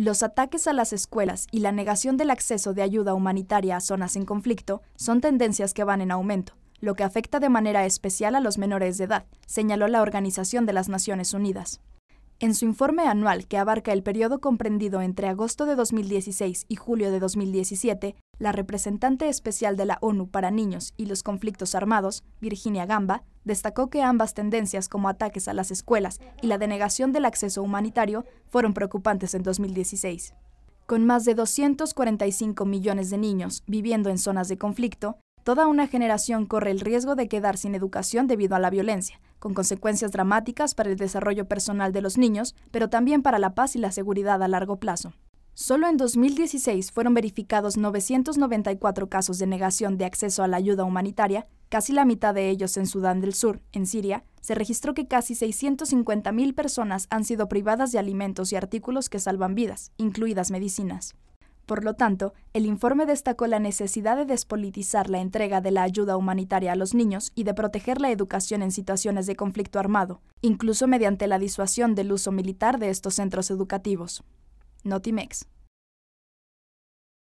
Los ataques a las escuelas y la negación del acceso de ayuda humanitaria a zonas en conflicto son tendencias que van en aumento, lo que afecta de manera especial a los menores de edad, señaló la Organización de las Naciones Unidas. En su informe anual que abarca el periodo comprendido entre agosto de 2016 y julio de 2017, la representante especial de la ONU para niños y los conflictos armados, Virginia Gamba, destacó que ambas tendencias como ataques a las escuelas y la denegación del acceso humanitario fueron preocupantes en 2016. Con más de 245 millones de niños viviendo en zonas de conflicto, toda una generación corre el riesgo de quedar sin educación debido a la violencia, con consecuencias dramáticas para el desarrollo personal de los niños, pero también para la paz y la seguridad a largo plazo. Solo en 2016 fueron verificados 994 casos de negación de acceso a la ayuda humanitaria, casi la mitad de ellos en Sudán del Sur, en Siria, se registró que casi 650.000 personas han sido privadas de alimentos y artículos que salvan vidas, incluidas medicinas. Por lo tanto, el informe destacó la necesidad de despolitizar la entrega de la ayuda humanitaria a los niños y de proteger la educación en situaciones de conflicto armado, incluso mediante la disuasión del uso militar de estos centros educativos. Notimex.